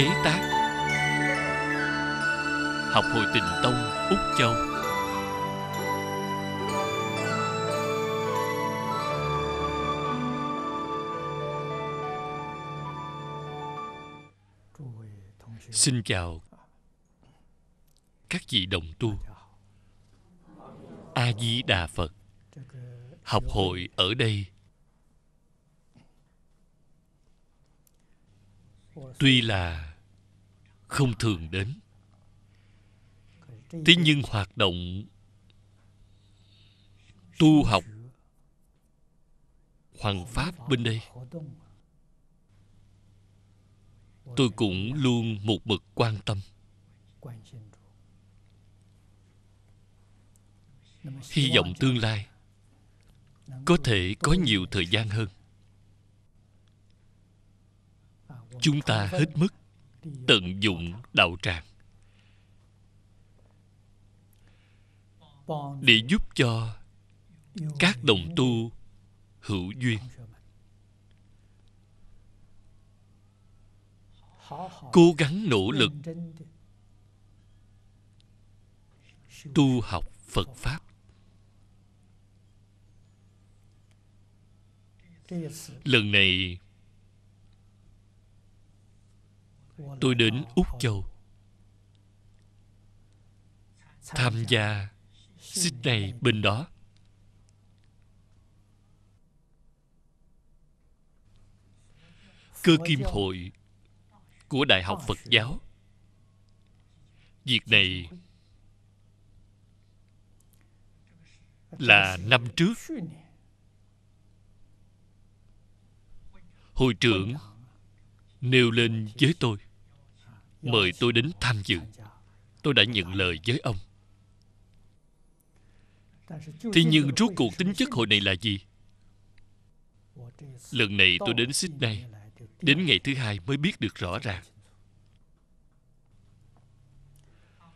chế tác Học hội tình tông Úc Châu Xin chào các vị đồng tu A Di Đà Phật học hội ở đây tuy là không thường đến thế nhưng hoạt động tu học hoàng pháp bên đây tôi cũng luôn một mực quan tâm hy vọng tương lai có thể có nhiều thời gian hơn chúng ta hết mức tận dụng đạo tràng để giúp cho các đồng tu hữu duyên cố gắng nỗ lực tu học phật pháp lần này tôi đến úc châu tham gia xích này bên đó cơ kim hội của đại học phật giáo việc này là năm trước hội trưởng nêu lên với tôi mời tôi đến tham dự tôi đã nhận lời với ông thế nhưng rốt cuộc tính chất hội này là gì lần này tôi đến sydney đến ngày thứ hai mới biết được rõ ràng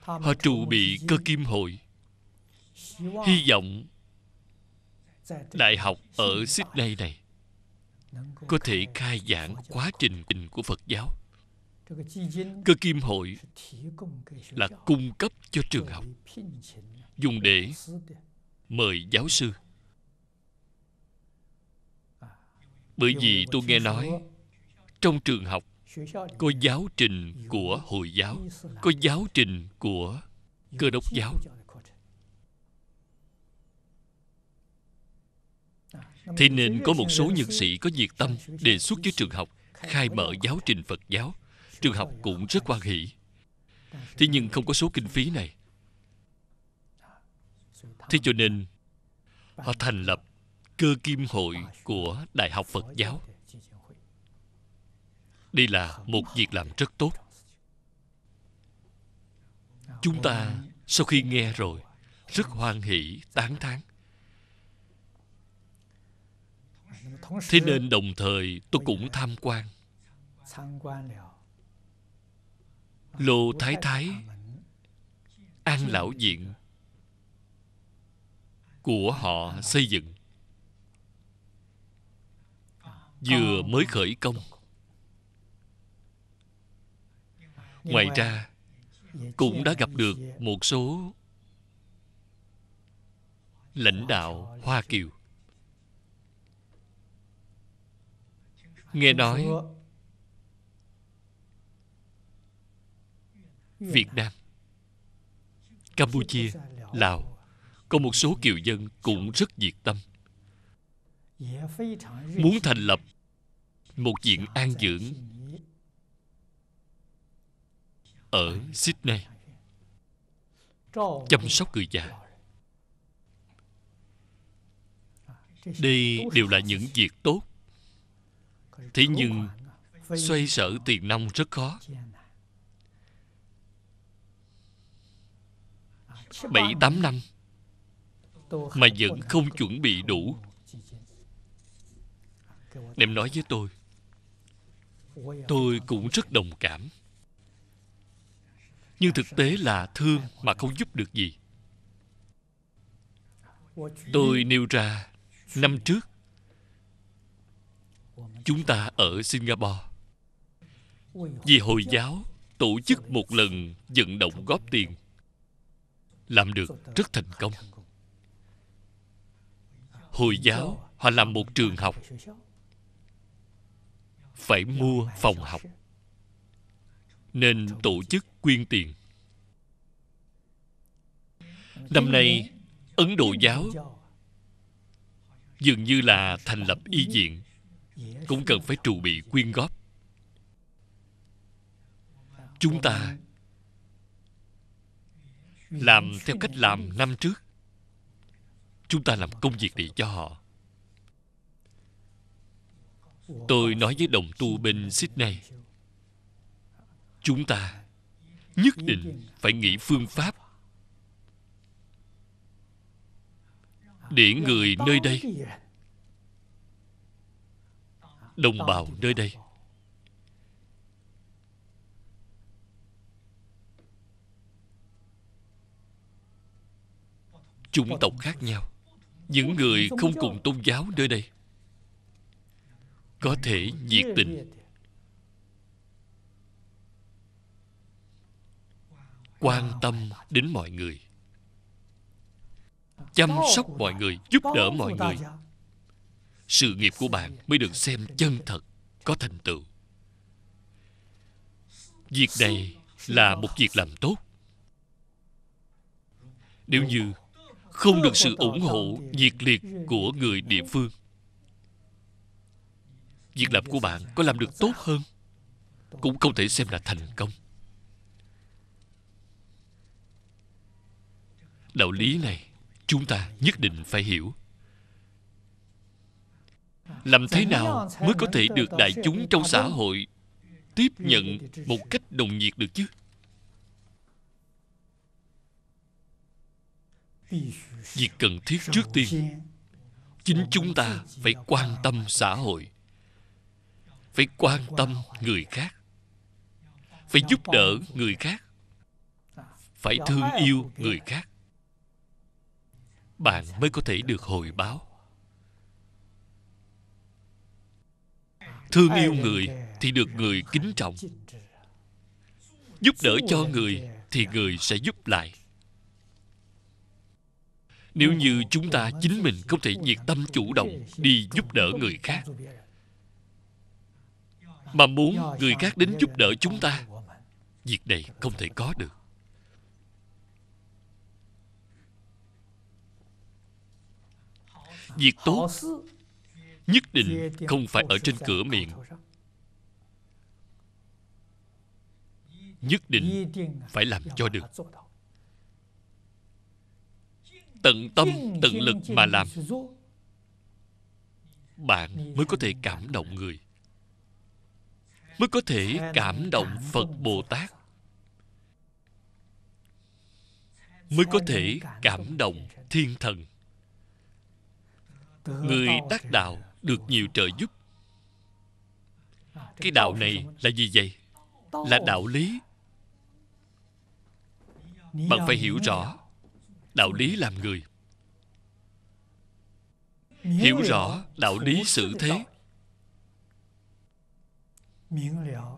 họ trụ bị cơ kim hội hy vọng đại học ở sydney này có thể khai giảng quá trình của phật giáo Cơ kim hội là cung cấp cho trường học dùng để mời giáo sư. À, Bởi vì tôi nghe nói trong trường học có giáo trình của Hồi giáo, có giáo trình của Cơ đốc giáo. thì nên có một số nhân sĩ có nhiệt tâm đề xuất với trường học khai mở giáo trình Phật giáo Trường học cũng rất quan hỷ Thế nhưng không có số kinh phí này Thế cho nên Họ thành lập cơ kim hội của Đại học Phật giáo Đây là một việc làm rất tốt Chúng ta sau khi nghe rồi Rất hoan hỷ, tán thán Thế nên đồng thời tôi cũng tham quan lô thái thái an lão diện của họ xây dựng vừa mới khởi công ngoài ra cũng đã gặp được một số lãnh đạo hoa kiều nghe nói Việt Nam Campuchia Lào Có một số kiều dân cũng rất nhiệt tâm Muốn thành lập Một viện an dưỡng Ở Sydney Chăm sóc người già Đây đều là những việc tốt Thế nhưng Xoay sở tiền nông rất khó bảy tám năm mà vẫn không chuẩn bị đủ đem nói với tôi tôi cũng rất đồng cảm nhưng thực tế là thương mà không giúp được gì tôi nêu ra năm trước chúng ta ở singapore vì hồi giáo tổ chức một lần vận động góp tiền làm được rất thành công hồi giáo họ làm một trường học phải mua phòng học nên tổ chức quyên tiền năm nay ấn độ giáo dường như là thành lập y viện cũng cần phải trù bị quyên góp chúng ta làm theo cách làm năm trước chúng ta làm công việc này cho họ tôi nói với đồng tu bên sydney chúng ta nhất định phải nghĩ phương pháp để người nơi đây đồng bào nơi đây chủng tộc khác nhau những người không cùng tôn giáo nơi đây có thể nhiệt tình quan tâm đến mọi người chăm sóc mọi người giúp đỡ mọi người sự nghiệp của bạn mới được xem chân thật có thành tựu việc này là một việc làm tốt nếu như không được sự ủng hộ nhiệt liệt của người địa phương việc làm của bạn có làm được tốt hơn cũng không thể xem là thành công đạo lý này chúng ta nhất định phải hiểu làm thế nào mới có thể được đại chúng trong xã hội tiếp nhận một cách đồng nhiệt được chứ việc cần thiết trước tiên chính chúng ta phải quan tâm xã hội phải quan tâm người khác phải giúp đỡ người khác phải thương yêu người khác bạn mới có thể được hồi báo thương yêu người thì được người kính trọng giúp đỡ cho người thì người sẽ giúp lại nếu như chúng ta chính mình không thể nhiệt tâm chủ động đi giúp đỡ người khác mà muốn người khác đến giúp đỡ chúng ta việc này không thể có được việc tốt nhất định không phải ở trên cửa miệng nhất định phải làm cho được tận tâm tận lực mà làm bạn mới có thể cảm động người mới có thể cảm động phật bồ tát mới có thể cảm động thiên thần người đắc đạo được nhiều trợ giúp cái đạo này là gì vậy là đạo lý bạn phải hiểu rõ đạo lý làm người hiểu rõ đạo lý xử thế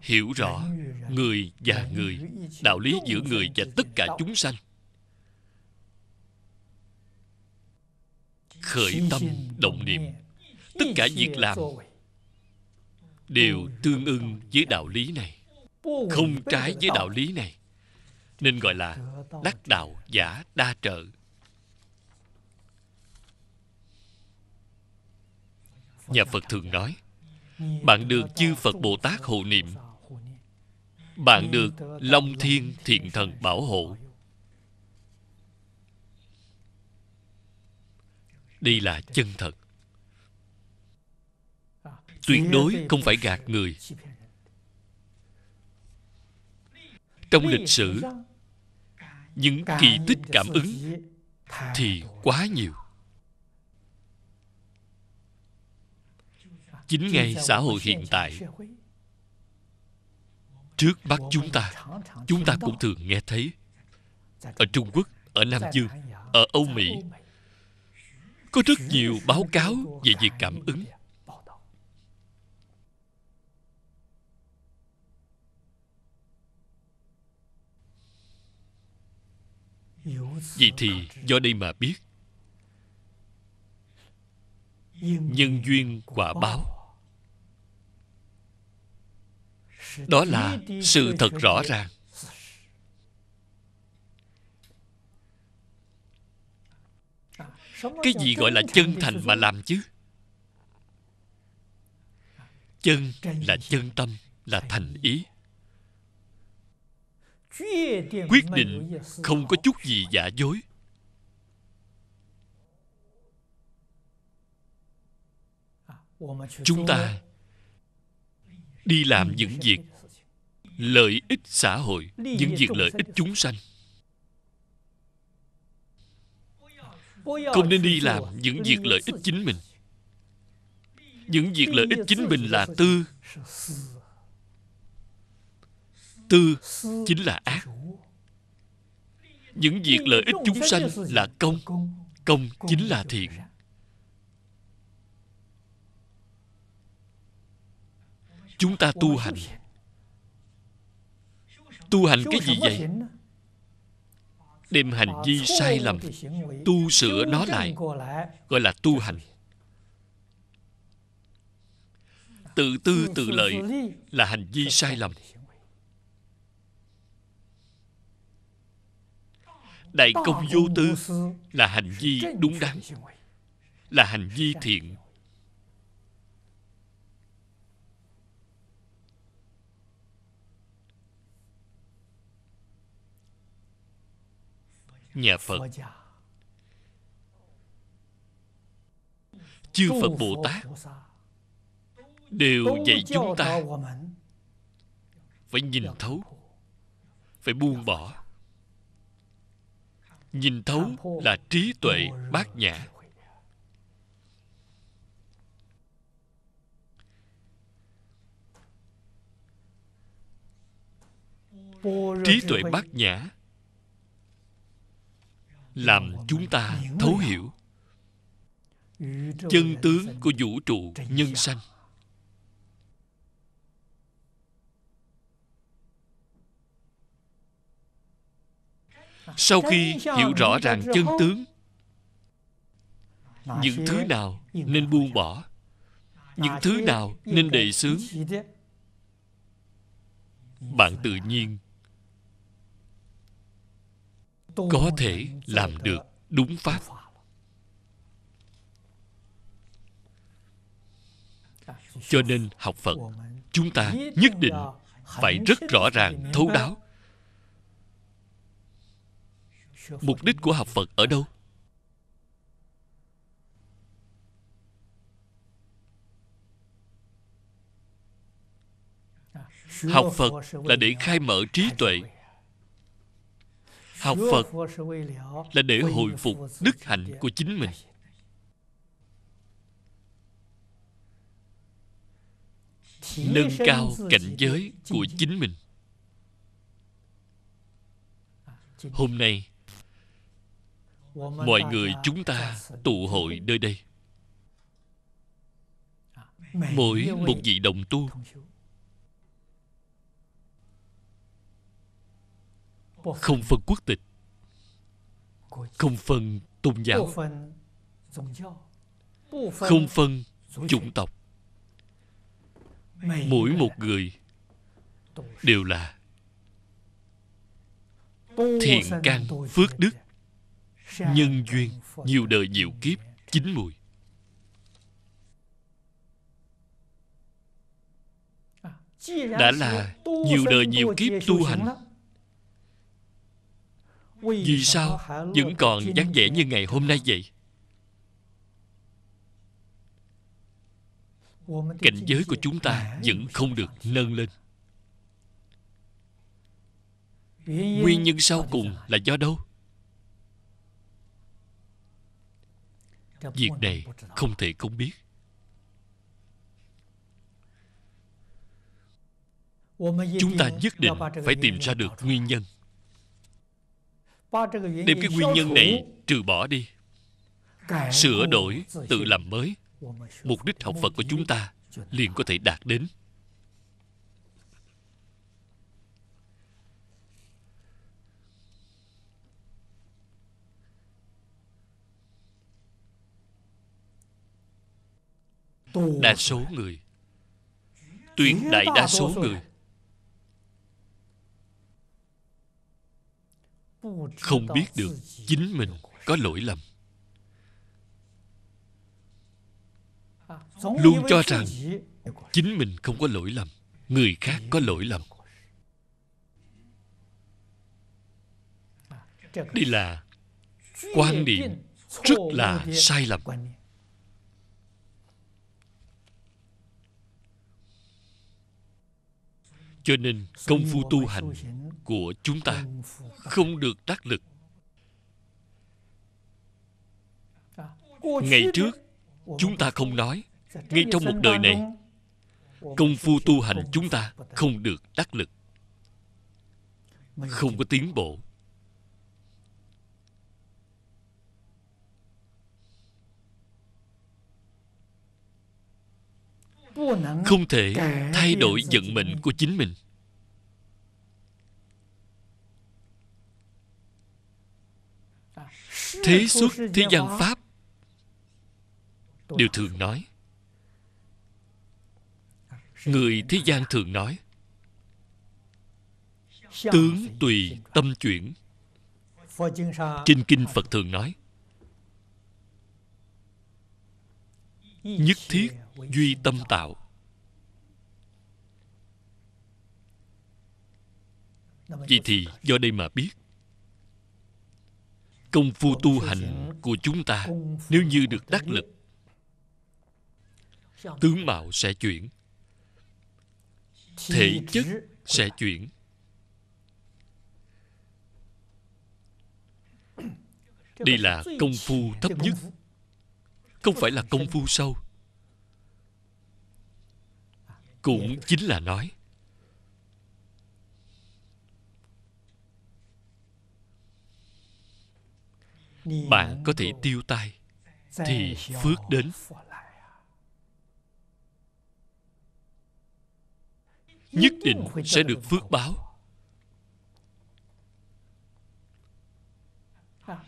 hiểu rõ người và người đạo lý giữa người và tất cả chúng sanh khởi tâm động niệm tất cả việc làm đều tương ưng với đạo lý này không trái với đạo lý này nên gọi là đắc đạo giả đa trợ nhà phật thường nói bạn được chư phật bồ tát hộ niệm bạn được long thiên thiện thần bảo hộ đây là chân thật tuyệt đối không phải gạt người trong lịch sử những kỳ tích cảm ứng thì quá nhiều chính ngay xã hội hiện tại trước mắt chúng ta chúng ta cũng thường nghe thấy ở trung quốc ở nam dương ở âu mỹ có rất nhiều báo cáo về việc cảm ứng Vì thì do đây mà biết Nhân duyên quả báo Đó là sự thật rõ ràng Cái gì gọi là chân thành mà làm chứ Chân là chân tâm Là thành ý quyết định không có chút gì giả dối chúng ta đi làm những việc lợi ích xã hội những việc lợi ích chúng sanh không nên đi làm những việc lợi ích chính mình những việc lợi ích chính mình là tư tư chính là ác những việc lợi ích chúng sanh là công công chính là thiện chúng ta tu hành tu hành cái gì vậy đem hành vi sai lầm tu sửa nó lại gọi là tu hành tự tư tự lợi là hành vi sai lầm Đại công vô tư là hành vi đúng đắn, là hành vi thiện. Nhà Phật Chư Phật Bồ Tát Đều dạy chúng ta Phải nhìn thấu Phải buông bỏ nhìn thấu là trí tuệ bát nhã trí tuệ bát nhã làm chúng ta thấu hiểu chân tướng của vũ trụ nhân sanh sau khi hiểu rõ ràng chân tướng những thứ nào nên buông bỏ những thứ nào nên đề xướng bạn tự nhiên có thể làm được đúng pháp cho nên học phật chúng ta nhất định phải rất rõ ràng thấu đáo mục đích của học phật ở đâu học phật là để khai mở trí tuệ học phật là để hồi phục đức hạnh của chính mình nâng cao cảnh giới của chính mình hôm nay mọi người chúng ta tụ hội nơi đây mỗi một vị đồng tu không phân quốc tịch không phân tôn giáo không phân chủng tộc mỗi một người đều là thiện căn phước đức nhân duyên nhiều đời nhiều kiếp chín mùi đã là nhiều đời nhiều kiếp tu hành vì sao vẫn còn dáng vẻ như ngày hôm nay vậy cảnh giới của chúng ta vẫn không được nâng lên nguyên nhân sau cùng là do đâu việc này không thể không biết chúng ta nhất định phải tìm ra được nguyên nhân đem cái nguyên nhân này trừ bỏ đi sửa đổi tự làm mới mục đích học phật của chúng ta liền có thể đạt đến đa số người tuyệt đại đa số người không biết được chính mình có lỗi lầm luôn cho rằng chính mình không có lỗi lầm người khác có lỗi lầm đây là quan niệm rất là sai lầm cho nên công phu tu hành của chúng ta không được đắc lực ngày trước chúng ta không nói ngay trong một đời này công phu tu hành chúng ta không được đắc lực không có tiến bộ không thể thay đổi vận mệnh của chính mình thế xuất thế gian pháp đều thường nói người thế gian thường nói tướng tùy tâm chuyển trên kinh phật thường nói nhất thiết duy tâm tạo vậy thì do đây mà biết công phu tu hành của chúng ta nếu như được đắc lực tướng mạo sẽ chuyển thể chất sẽ chuyển đây là công phu thấp nhất không phải là công phu sâu cũng chính là nói bạn có thể tiêu tai thì phước đến nhất định sẽ được phước báo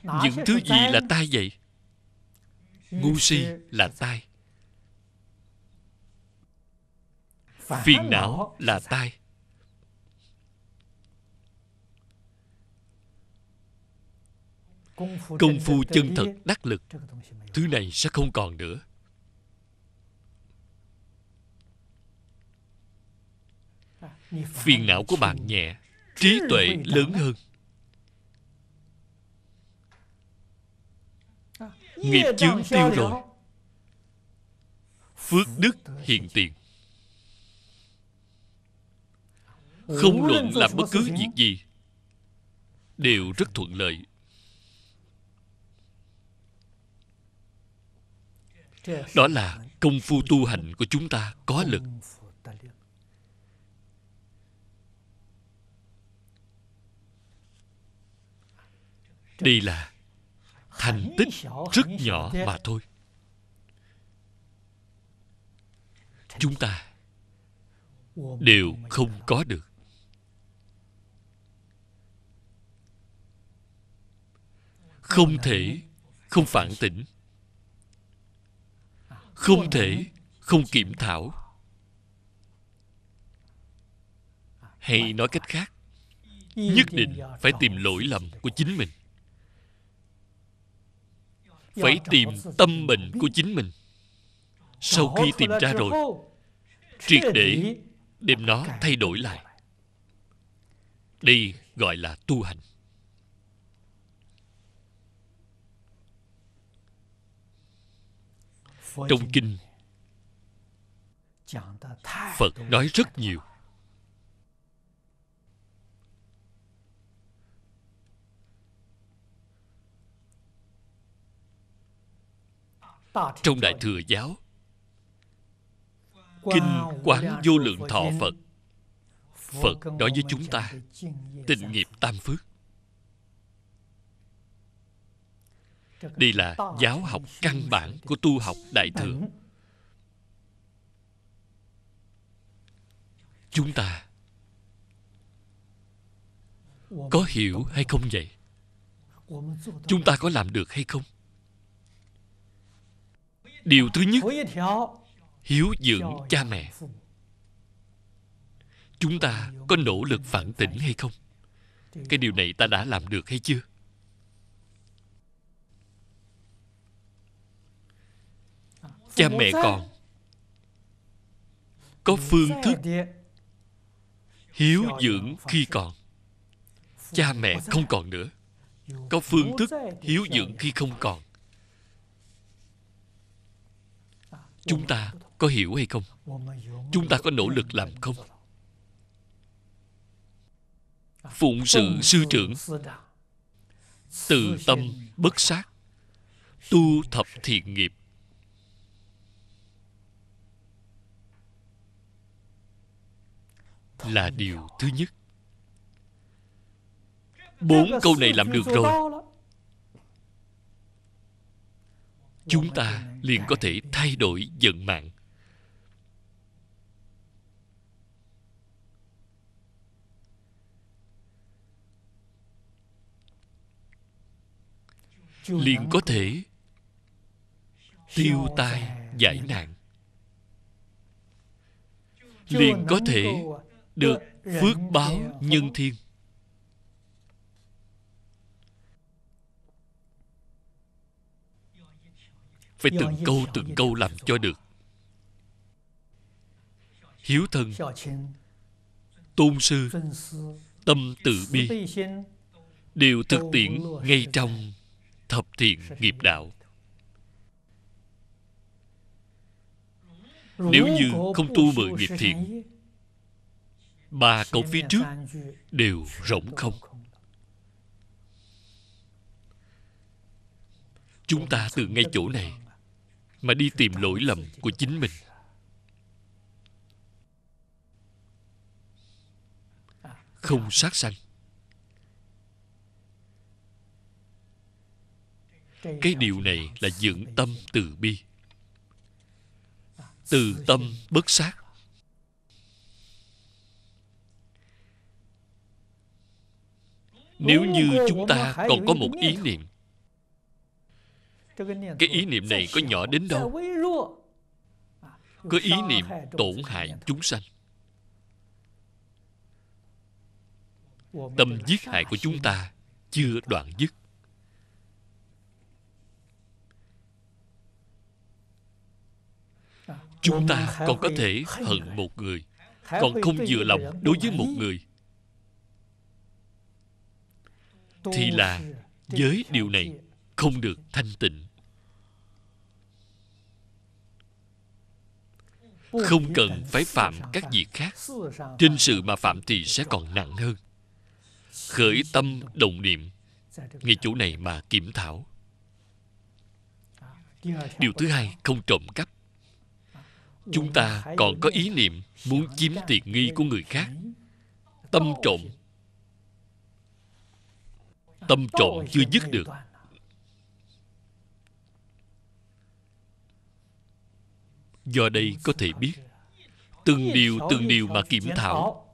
những thứ gì là tai vậy ngu si là tai phiền não là tai công phu chân thật đắc lực thứ này sẽ không còn nữa à, phiền não của bạn nhẹ trí tuệ lớn hơn Nghiệp chướng tiêu rồi Phước đức hiện tiền Không luận làm bất cứ việc gì Đều rất thuận lợi Đó là công phu tu hành của chúng ta có lực Đây là thành tích rất nhỏ mà thôi chúng ta đều không có được không thể không phản tỉnh không thể không kiểm thảo hay nói cách khác nhất định phải tìm lỗi lầm của chính mình phải tìm tâm bệnh của chính mình sau khi tìm ra rồi triệt để đem nó thay đổi lại đây gọi là tu hành trong kinh phật nói rất nhiều trong đại thừa giáo kinh quán vô lượng thọ phật phật nói với chúng ta tình nghiệp tam phước đây là giáo học căn bản của tu học đại thừa chúng ta có hiểu hay không vậy chúng ta có làm được hay không điều thứ nhất hiếu dưỡng cha mẹ chúng ta có nỗ lực phản tỉnh hay không cái điều này ta đã làm được hay chưa à, cha mẹ còn có phương thức hiếu dưỡng khi còn cha mẹ không còn nữa có phương thức hiếu dưỡng khi không còn chúng ta có hiểu hay không chúng ta có nỗ lực làm không phụng sự sư trưởng từ tâm bất sát tu thập thiện nghiệp là điều thứ nhất bốn câu này làm được rồi chúng ta Dạ, dạ. liền có thể thay đổi vận mạng liền có thể tiêu tai giải nạn liền có thể được phước báo nhân thiên phải từng câu từng câu làm cho được hiếu thân tôn sư tâm từ bi đều thực tiễn ngay trong thập thiện nghiệp đạo nếu như không tu mười nghiệp thiện ba cậu phía trước đều rỗng không chúng ta từ ngay chỗ này mà đi tìm lỗi lầm của chính mình không sát sanh cái điều này là dưỡng tâm từ bi từ tâm bất sát nếu như chúng ta còn có một ý niệm cái ý niệm này có nhỏ đến đâu à, có ý niệm tổn hại chúng sanh tâm giết hại của chúng ta chưa đoạn dứt à, chúng ta còn có thể hận một người còn không vừa lòng đối với một người thì là với điều này không được thanh tịnh không cần phải phạm các việc khác trên sự mà phạm thì sẽ còn nặng hơn khởi tâm đồng niệm ngay chỗ này mà kiểm thảo điều thứ hai không trộm cắp chúng ta còn có ý niệm muốn chiếm tiền nghi của người khác tâm trộm tâm trộm chưa dứt được do đây có thể biết từng điều từng điều mà kiểm thảo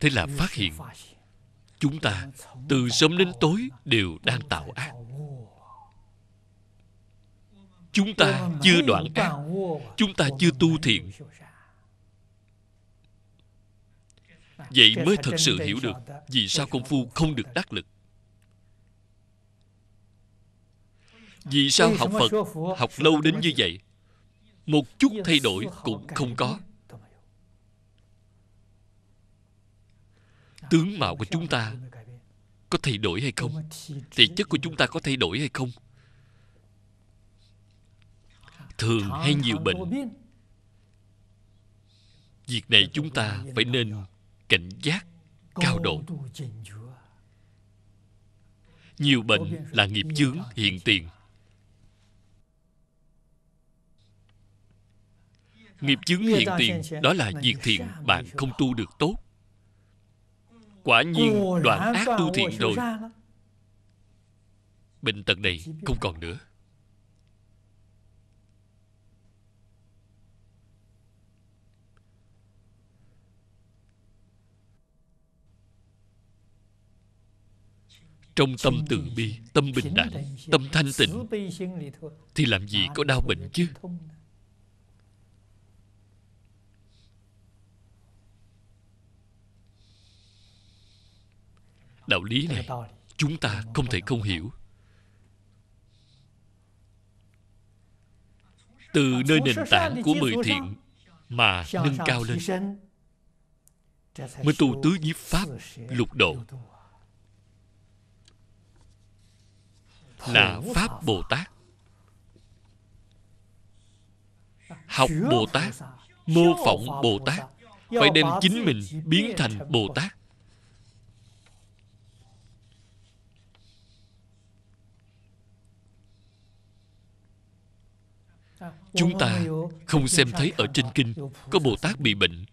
thế là phát hiện chúng ta từ sớm đến tối đều đang tạo ác chúng ta chưa đoạn ác chúng ta chưa tu thiện vậy mới thật sự hiểu được vì sao công phu không được đắc lực vì sao học phật học lâu đến như vậy một chút thay đổi cũng không có tướng mạo của chúng ta có thay đổi hay không thể chất của chúng ta có thay đổi hay không thường hay nhiều bệnh việc này chúng ta phải nên cảnh giác cao độ nhiều bệnh là nghiệp chướng hiện tiền nghiệp chứng hiện tiền đó là việc thiện bạn không tu được tốt quả nhiên đoạn ác tu thiện rồi bệnh tật này không còn nữa trong tâm từ bi tâm bình đẳng tâm thanh tịnh thì làm gì có đau bệnh chứ đạo lý này chúng ta không thể không hiểu từ nơi nền tảng của mười thiện mà nâng cao lên mới tu tứ nhiếp pháp lục độ là pháp bồ tát học bồ tát mô phỏng bồ tát phải đem chính mình biến thành bồ tát chúng ta không xem thấy ở trên kinh có bồ tát bị bệnh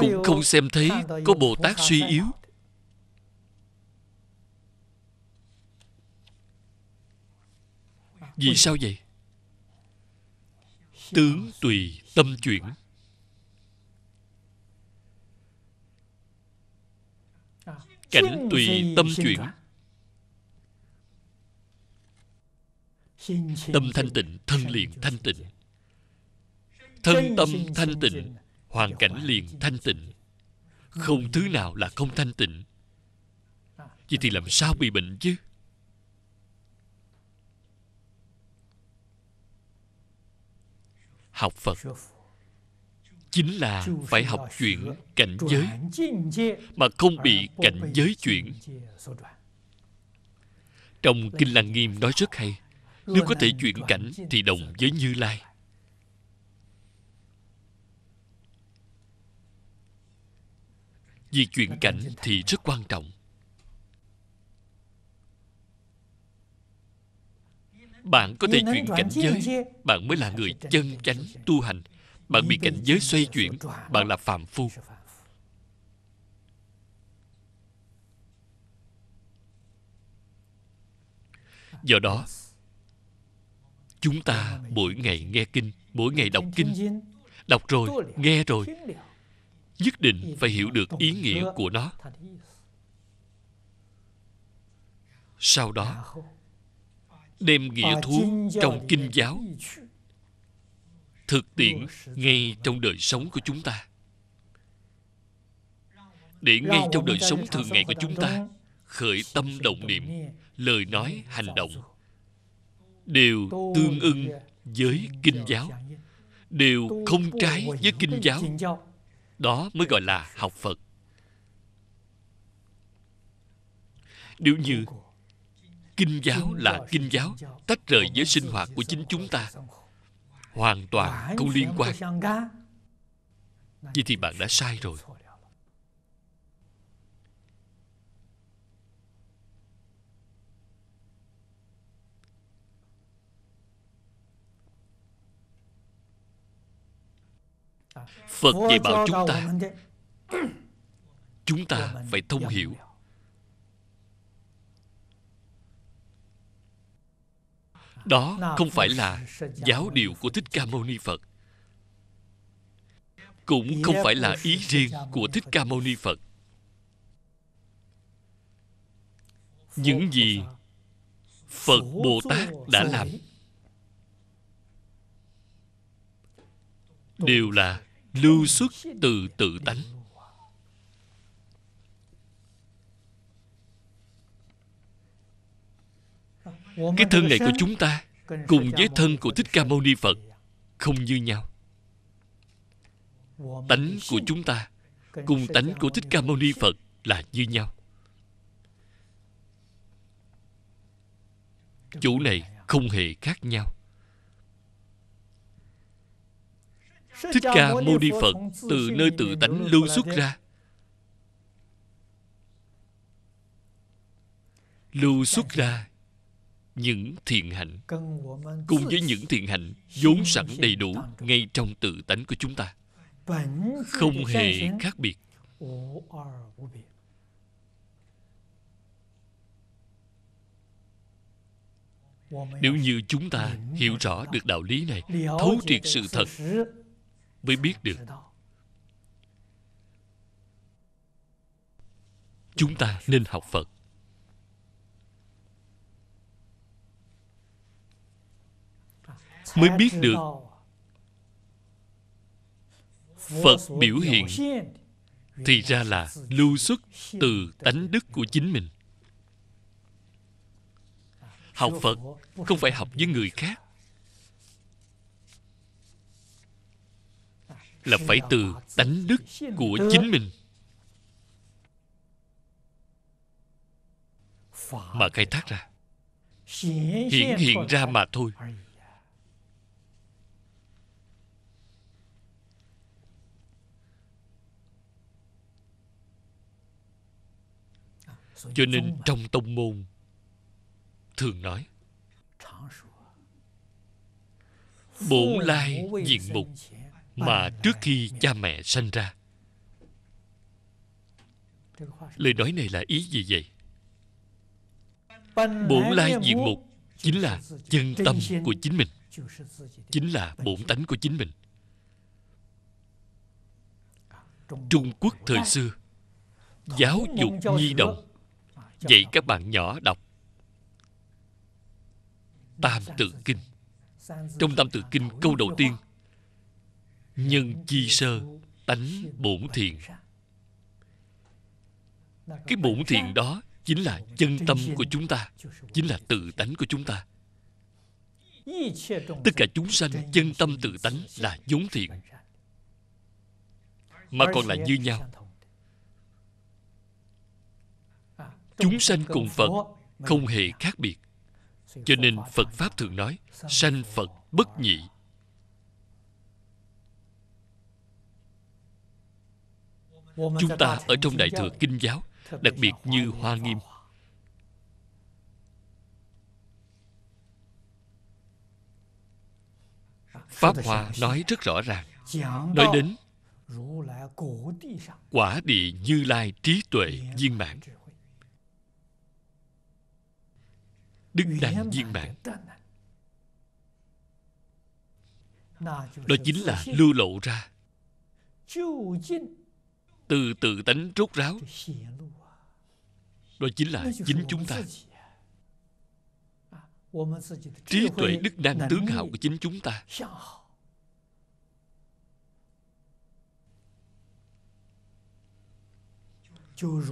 cũng không xem thấy có bồ tát suy yếu vì sao vậy tướng tùy tâm chuyển à. cảnh tùy tâm chuyển Tâm thanh tịnh, thân liền thanh tịnh Thân tâm thanh tịnh, hoàn cảnh liền thanh tịnh Không thứ nào là không thanh tịnh à, Vậy thì làm sao bị bệnh chứ Học Phật Chính là phải học chuyển cảnh giới Mà không bị cảnh giới chuyển Trong Kinh Lăng Nghiêm nói rất hay nếu có thể chuyển cảnh Thì đồng với Như Lai Việc chuyển cảnh thì rất quan trọng Bạn có thể chuyển cảnh giới Bạn mới là người chân chánh tu hành Bạn bị cảnh giới xoay chuyển Bạn là phạm phu Do đó chúng ta mỗi ngày nghe kinh mỗi ngày đọc kinh đọc rồi nghe rồi nhất định phải hiểu được ý nghĩa của nó sau đó đem nghĩa thú trong kinh giáo thực tiễn ngay trong đời sống của chúng ta để ngay trong đời sống thường ngày của chúng ta khởi tâm động niệm lời nói hành động đều tương ưng với kinh giáo đều không trái với kinh giáo đó mới gọi là học phật nếu như kinh giáo là kinh giáo tách rời với sinh hoạt của chính chúng ta hoàn toàn không liên quan vậy thì bạn đã sai rồi Phật dạy bảo chúng ta Chúng ta phải thông hiểu Đó không phải là giáo điều của Thích Ca Mâu Ni Phật Cũng không phải là ý riêng của Thích Ca Mâu Ni Phật Những gì Phật Bồ Tát đã làm Đều là lưu xuất từ tự tánh cái thân này của chúng ta cùng với thân của thích ca mâu ni phật không như nhau tánh của chúng ta cùng tánh của thích ca mâu ni phật là như nhau chủ này không hề khác nhau Thích Ca Mâu Ni Phật từ nơi tự tánh lưu xuất ra. Lưu xuất ra những thiện hạnh cùng với những thiện hạnh vốn sẵn đầy đủ ngay trong tự tánh của chúng ta không hề khác biệt nếu như chúng ta hiểu rõ được đạo lý này thấu triệt sự thật mới biết được chúng ta nên học phật mới biết được phật biểu hiện thì ra là lưu xuất từ tánh đức của chính mình học phật không phải học với người khác là phải từ tánh đức của chính mình mà khai thác ra hiện hiện ra mà thôi cho nên trong tông môn thường nói bổn lai diện mục mà trước khi cha mẹ sanh ra lời nói này là ý gì vậy bổn lai diện mục chính là chân tâm của chính mình chính là bổn tánh của chính mình trung quốc thời xưa giáo dục nhi đồng dạy các bạn nhỏ đọc tam tự kinh trong tam tự kinh câu đầu tiên nhân chi sơ tánh bổn thiện cái bổn thiện đó chính là chân tâm của chúng ta chính là tự tánh của chúng ta tất cả chúng sanh chân tâm tự tánh là vốn thiện mà còn là như nhau chúng sanh cùng phật không hề khác biệt cho nên phật pháp thường nói sanh phật bất nhị chúng ta ở trong đại thừa kinh giáo đặc biệt như hoa nghiêm pháp hoa nói rất rõ ràng nói đến quả địa như lai trí tuệ viên mãn đức đẳng viên mãn đó chính là lưu lộ ra từ tự tánh rốt ráo đó chính là chính chúng ta à. À, trí tuệ đức năng tướng hào của chính chúng ta dạ.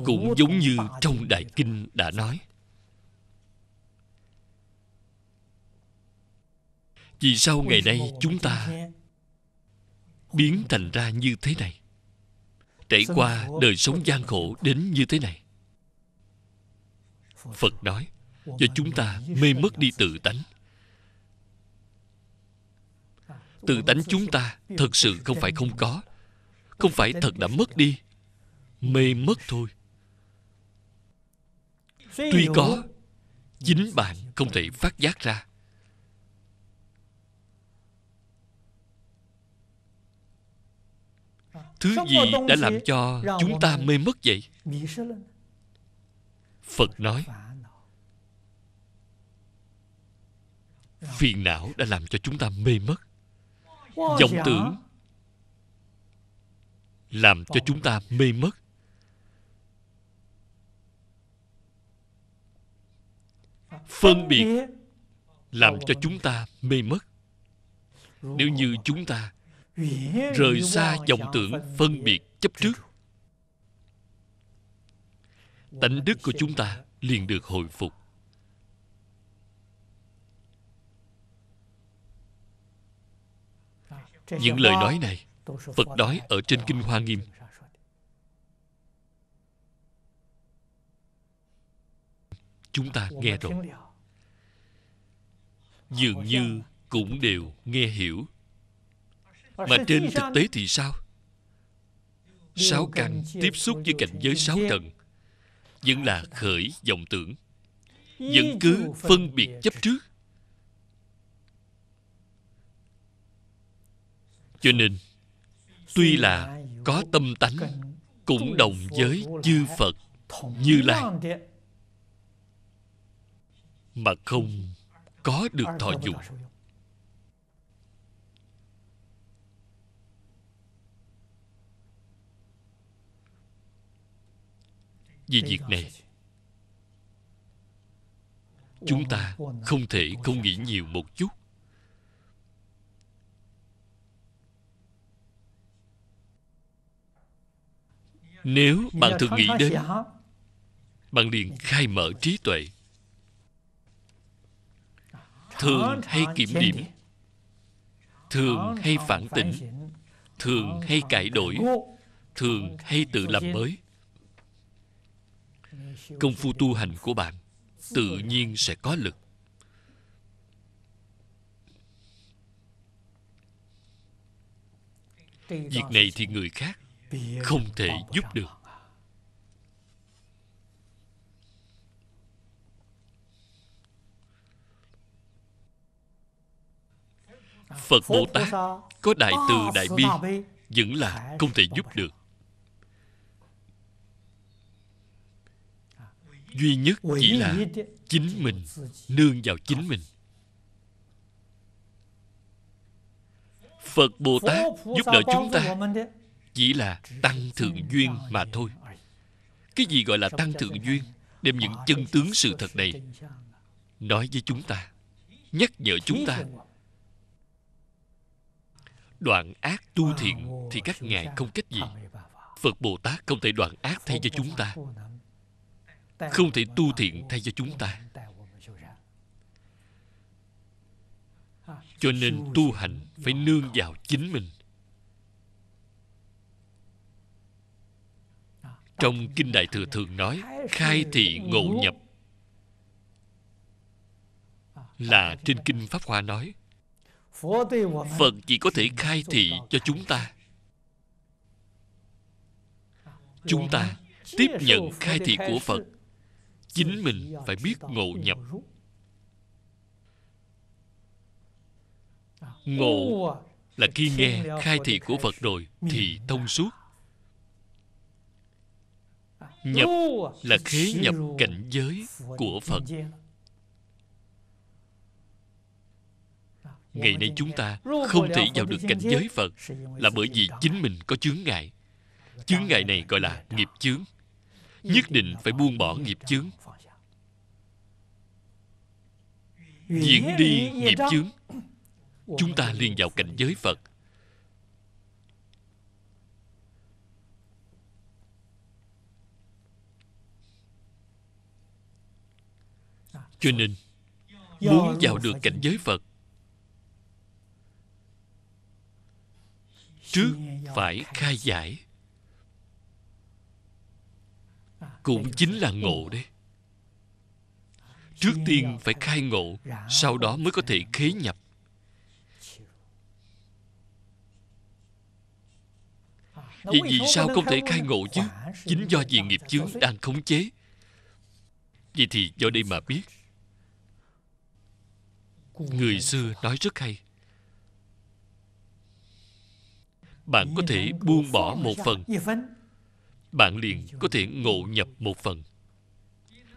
cũng giống như trong đại kinh đã nói vì sao ngày nay chúng ta biến thành ra như thế này trải qua đời sống gian khổ đến như thế này phật nói do à, chúng ta mê mất đi tự tánh tự tánh chúng ta thật sự không phải không có không phải thật đã mất đi mê mất thôi tuy có dính bạn không thể phát giác ra thứ gì đã làm cho chúng ta mê mất vậy phật nói phiền não đã làm cho chúng ta mê mất vọng tưởng làm cho chúng ta mê mất phân biệt làm cho chúng ta mê mất nếu như chúng ta rời xa vọng tưởng phân biệt chấp trước tánh đức của chúng ta liền được hồi phục những lời nói này phật nói ở trên kinh hoa nghiêm chúng ta nghe rồi dường như cũng đều nghe hiểu mà trên thực tế thì sao Sáu căn tiếp xúc với cảnh giới sáu trần Vẫn là khởi vọng tưởng Vẫn cứ phân biệt chấp trước Cho nên Tuy là có tâm tánh Cũng đồng với chư Phật Như Lai Mà không có được thọ dụng vì việc này chúng ta không thể không nghĩ nhiều một chút nếu bạn thường nghĩ đến bạn liền khai mở trí tuệ thường hay kiểm điểm thường hay phản tỉnh thường hay cải đổi thường hay tự làm mới công phu tu hành của bạn tự nhiên sẽ có lực việc này thì người khác không thể giúp được phật bồ tát có đại từ đại bi vẫn là không thể giúp được duy nhất chỉ là chính mình nương vào chính mình phật bồ tát giúp đỡ chúng ta chỉ là tăng thượng duyên mà thôi cái gì gọi là tăng thượng duyên đem những chân tướng sự thật này nói với chúng ta nhắc nhở chúng ta đoạn ác tu thiện thì các ngài không cách gì phật bồ tát không thể đoạn ác thay cho chúng ta không thể tu thiện thay cho chúng ta cho nên tu hành phải nương vào chính mình trong kinh đại thừa thường nói khai thị ngộ nhập là trên kinh pháp hoa nói phật chỉ có thể khai thị cho chúng ta chúng ta tiếp nhận khai thị của phật chính mình phải biết ngộ nhập ngộ là khi nghe khai thị của phật rồi thì thông suốt nhập là khế nhập cảnh giới của phật ngày nay chúng ta không thể vào được cảnh giới phật là bởi vì chính mình có chướng ngại chướng ngại này gọi là nghiệp chướng nhất định phải buông bỏ nghiệp chướng Diễn đi nghiệp chướng Chúng ta liền vào cảnh giới Phật à, Cho nên Muốn vào được cảnh giới Phật Trước phải khai giải à, Cũng chính là ngộ đấy trước tiên phải khai ngộ sau đó mới có thể khế nhập vì vì sao không thể khai ngộ chứ Chính do vì nghiệp chướng đang khống chế Vậy thì do đây mà biết Người xưa nói rất hay Bạn có thể buông bỏ một phần Bạn liền có thể ngộ nhập một phần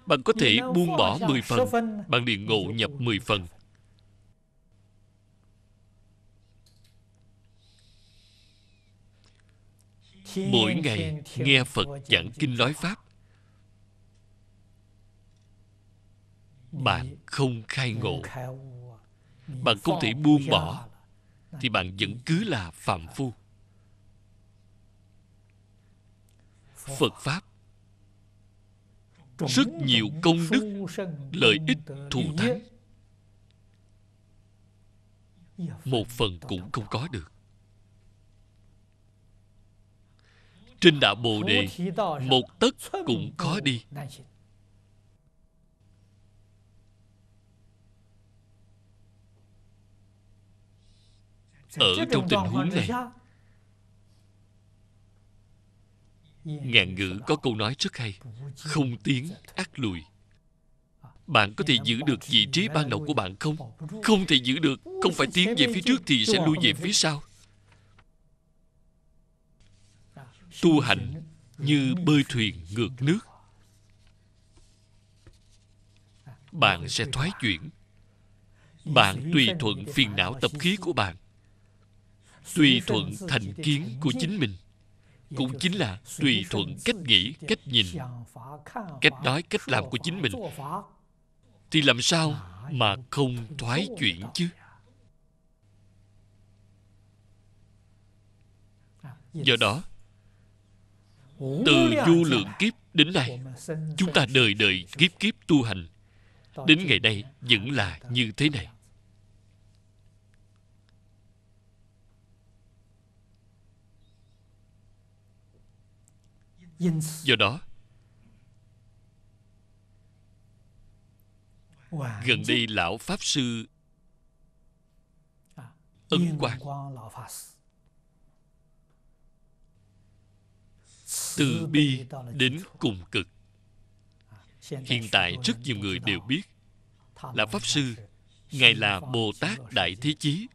bạn có thể buông bỏ 10 phần Bạn liền ngộ nhập 10 phần Mỗi ngày nghe Phật giảng kinh nói Pháp Bạn không khai ngộ Bạn không thể buông bỏ Thì bạn vẫn cứ là phạm phu Phật Pháp rất nhiều công đức lợi ích thù thắng một phần cũng không có được trên đạo bồ đề một tấc cũng khó đi ở trong tình huống này Ngạn ngữ có câu nói rất hay Không tiến, ác lùi Bạn có thể giữ được vị trí ban đầu của bạn không? Không thể giữ được Không phải tiến về phía trước thì sẽ lui về phía sau Tu hành như bơi thuyền ngược nước Bạn sẽ thoái chuyển Bạn tùy thuận phiền não tập khí của bạn Tùy thuận thành kiến của chính mình cũng chính là tùy thuận cách nghĩ cách nhìn cách nói cách làm của chính mình thì làm sao mà không thoái chuyển chứ à, do đó từ du lượng kiếp đến nay chúng ta đời đời kiếp kiếp tu hành đến ngày nay vẫn là như thế này Do đó Gần đây lão Pháp Sư à, Ân Quang Từ bi đến cùng cực à, Hiện tại rất nhiều người đều biết Là Pháp Sư Ngài là Bồ Tát Đại Thế Chí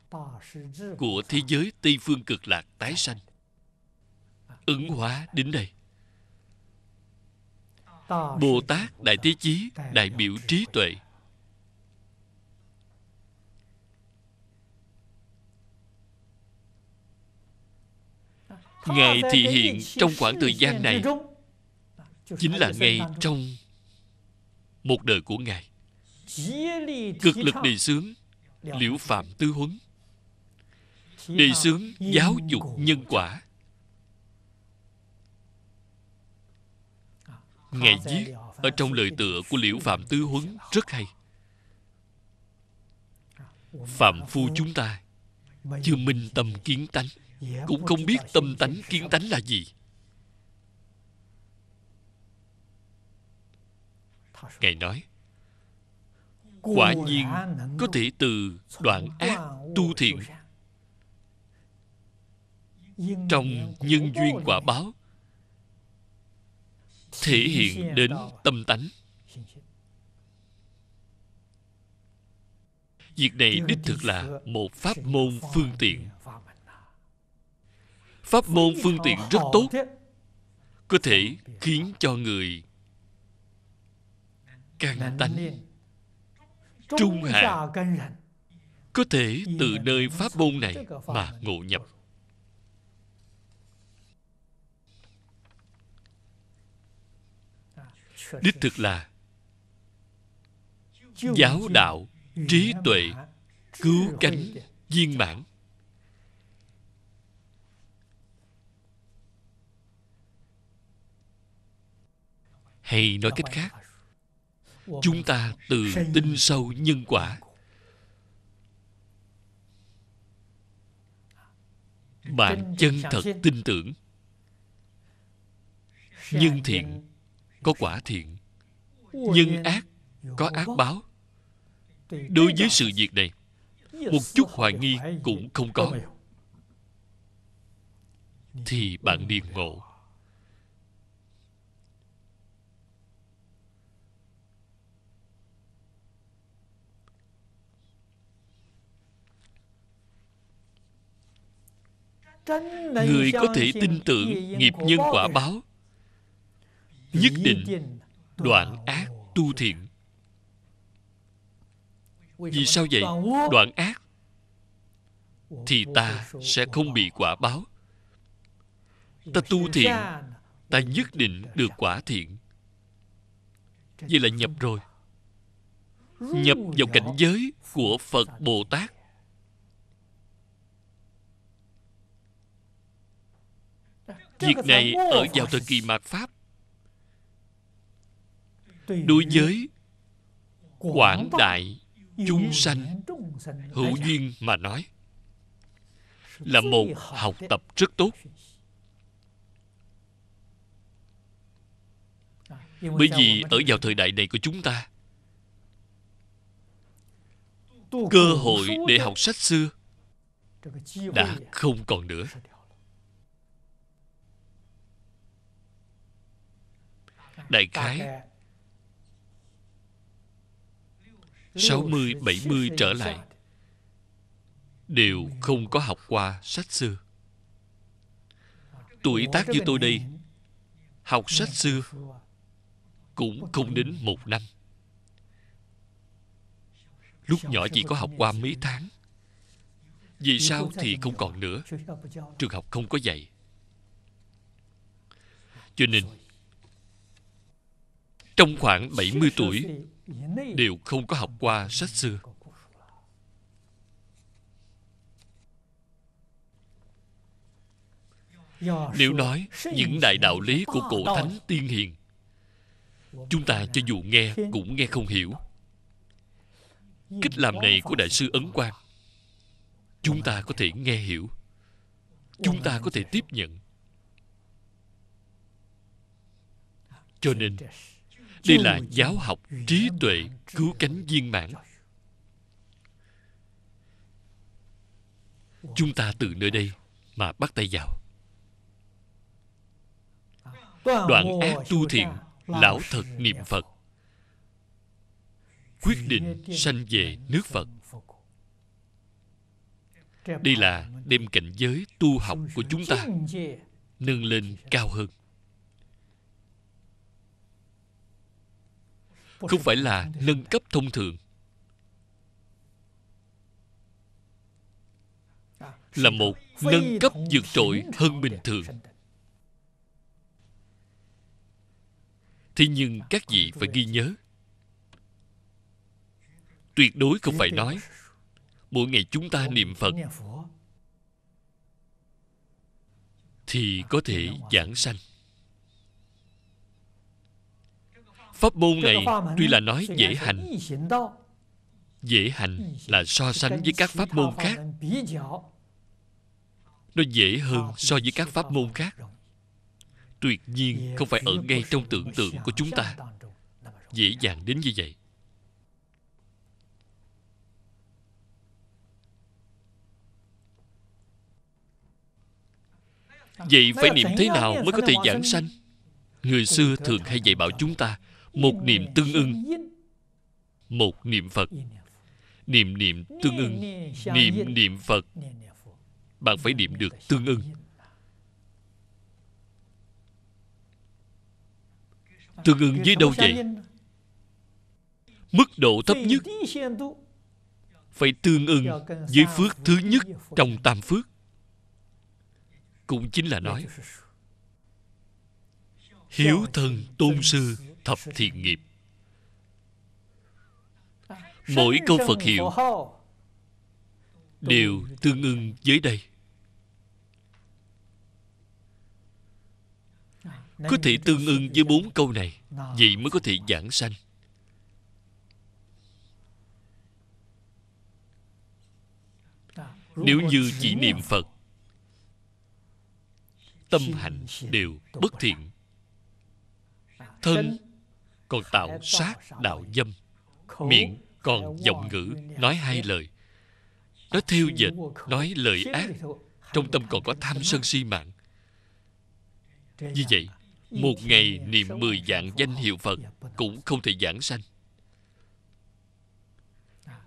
Của thế giới Tây Phương Cực Lạc tái à. sanh Ứng hóa đến đây bồ tát đại thế chí đại biểu trí tuệ ngài thị hiện trong khoảng thời gian này chính là ngay trong một đời của ngài cực lực đề xướng liễu phạm tư huấn đề xướng giáo dục nhân quả ngày viết ở trong lời tựa của liễu phạm tứ huấn rất hay phạm phu chúng ta chưa minh tâm kiến tánh cũng không biết tâm tánh kiến tánh là gì ngài nói quả nhiên có thể từ đoạn ác tu thiện trong nhân duyên quả báo thể hiện đến tâm tánh việc này đích thực là một pháp môn phương tiện pháp môn phương tiện rất tốt có thể khiến cho người càng tánh trung hạ có thể từ nơi pháp môn này mà ngộ nhập đích thực là giáo đạo trí tuệ cứu cánh viên mãn hay nói cách khác chúng ta từ tin sâu nhân quả bạn chân thật tin tưởng nhân thiện có quả thiện nhân ác có ác báo đối với sự việc này một chút hoài nghi cũng không có thì bạn liền ngộ người có thể tin tưởng nghiệp nhân quả báo nhất định đoạn ác tu thiện vì sao vậy đoạn ác thì ta sẽ không bị quả báo ta tu thiện ta nhất định được quả thiện vậy là nhập rồi nhập vào cảnh giới của phật bồ tát việc này ở vào thời kỳ mạt pháp đối với quảng đại chúng sanh hữu duyên mà nói là một học tập rất tốt bởi vì ở vào thời đại này của chúng ta cơ hội để học sách xưa đã không còn nữa đại khái 60, 70 trở lại Đều không có học qua sách xưa Tuổi tác như tôi đây Học sách xưa Cũng không đến một năm Lúc nhỏ chỉ có học qua mấy tháng Vì sao thì không còn nữa Trường học không có dạy Cho nên Trong khoảng 70 tuổi đều không có học qua sách xưa nếu nói những đại đạo lý của cổ thánh tiên hiền chúng ta cho dù nghe cũng nghe không hiểu cách làm này của đại sư ấn quang chúng ta có thể nghe hiểu chúng ta có thể tiếp nhận cho nên đây là giáo học trí tuệ cứu cánh viên mãn Chúng ta từ nơi đây mà bắt tay vào Đoạn ác tu thiện Lão thật niệm Phật Quyết định sanh về nước Phật Đây là đêm cảnh giới tu học của chúng ta Nâng lên cao hơn không phải là nâng cấp thông thường là một nâng cấp vượt trội hơn bình thường thế nhưng các vị phải ghi nhớ tuyệt đối không phải nói mỗi ngày chúng ta niệm phật thì có thể giảng sanh Pháp môn này tuy là nói dễ hành Dễ hành là so sánh với các pháp môn khác Nó dễ hơn so với các pháp môn khác Tuyệt nhiên không phải ở ngay trong tưởng tượng của chúng ta Dễ dàng đến như vậy Vậy phải niệm thế nào mới có thể giảng sanh Người xưa thường hay dạy bảo chúng ta một niệm tương ưng một niệm phật niệm niệm tương ưng niệm niệm phật bạn phải niệm được tương ưng tương ưng với đâu vậy mức độ thấp nhất phải tương ưng với phước thứ nhất trong tam phước cũng chính là nói hiếu thần tôn sư thập thiện nghiệp mỗi câu phật hiệu đều tương ưng với đây có thể tương ưng với bốn câu này vậy mới có thể giảng sanh nếu như chỉ niệm phật tâm hạnh đều bất thiện thân còn tạo sát đạo dâm miệng còn giọng ngữ nói hai lời nói thêu dệt nói lời ác trong tâm còn có tham sân si mạng như vậy một ngày niệm mười dạng danh hiệu phật cũng không thể giảng sanh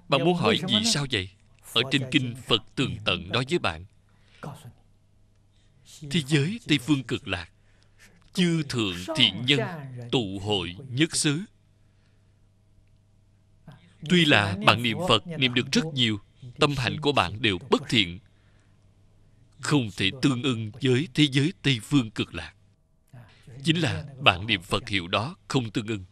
bạn muốn hỏi vì sao vậy ở trên kinh phật tường tận nói với bạn thế giới tây phương cực lạc chư thượng thiện nhân tụ hội nhất xứ tuy là bạn niệm phật niệm được rất nhiều tâm hạnh của bạn đều bất thiện không thể tương ưng với thế giới tây phương cực lạc chính là bạn niệm phật hiệu đó không tương ưng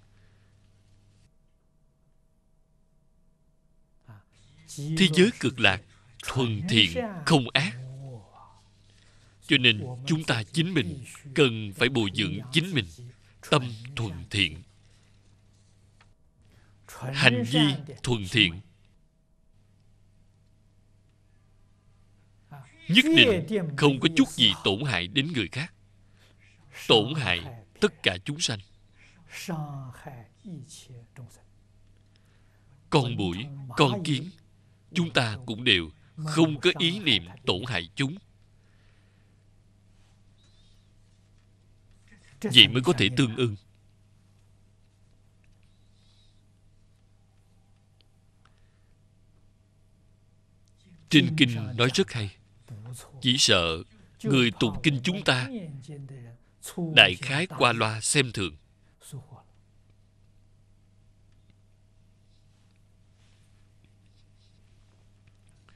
thế giới cực lạc thuần thiện không ác cho nên chúng ta chính mình cần phải bồi dưỡng chính mình tâm thuần thiện hành vi thuần thiện nhất định không có chút gì tổn hại đến người khác tổn hại tất cả chúng sanh con mũi con kiến chúng ta cũng đều không có ý niệm tổn hại chúng vậy mới có thể tương ưng trên kinh nói rất hay chỉ sợ người tụng kinh chúng ta đại khái qua loa xem thường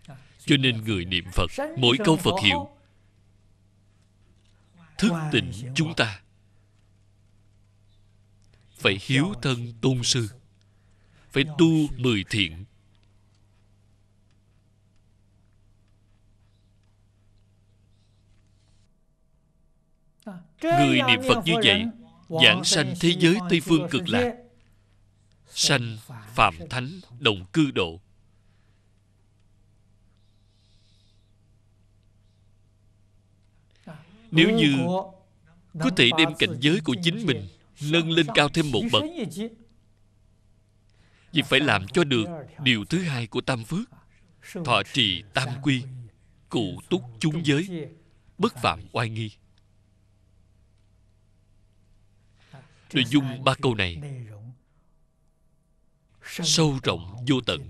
à, cho nên người niệm phật mỗi câu phật hiệu thức tỉnh chúng ta phải hiếu thân tôn sư phải tu mười thiện người niệm phật như vậy giảng sanh thế giới tây phương cực lạc sanh phạm thánh đồng cư độ nếu như có thể đem cảnh giới của chính mình nâng lên cao thêm một bậc vì phải làm cho được điều thứ hai của tam phước thọ trì tam quy cụ túc chúng giới bất phạm oai nghi nội dung ba câu này sâu rộng vô tận